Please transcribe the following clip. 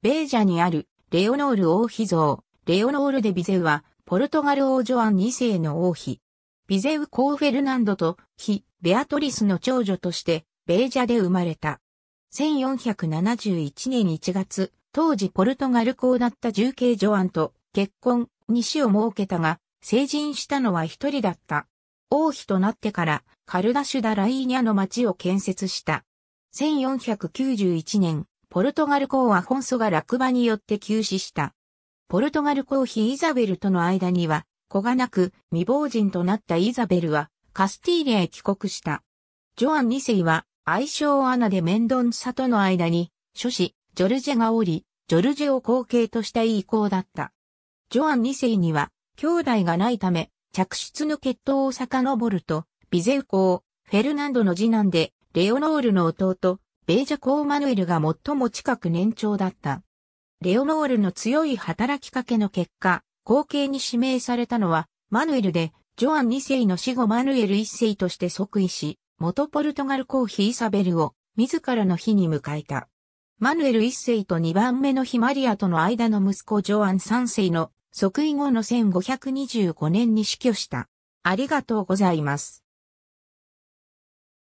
ベージャにあるレオノール王妃像、レオノール・デ・ビゼウは、ポルトガル王女アン2世の王妃。ビゼウ・コーフェルナンドと、妃、ベアトリスの長女として、ベージャで生まれた。1471年1月、当時ポルトガル公だった重慶ジョアンと結婚、に死を設けたが、成人したのは一人だった。王妃となってから、カルダシュダ・ライーニャの町を建設した。1491年、ポルトガル公アフォンソが落馬によって急死した。ポルトガル公妃イザベルとの間には、子がなく未亡人となったイザベルは、カスティーリアへ帰国した。ジョアン2世は、愛称アナでメンドンサとの間に、諸子、ジョルジェがおり、ジョルジェを後継としたい意向だった。ジョアン2世には、兄弟がないため、着出の血統を遡ると、ビゼウ公、フェルナンドの次男で、レオノールの弟、ベージャコーマヌエルが最も近く年長だった。レオノールの強い働きかけの結果、後継に指名されたのは、マヌエルで、ジョアン2世の死後マヌエル1世として即位し、元ポルトガル公妃イサベルを自らの日に迎えた。マヌエル1世と2番目のヒマリアとの間の息子ジョアン3世の即位後の1525年に死去した。ありがとうございます。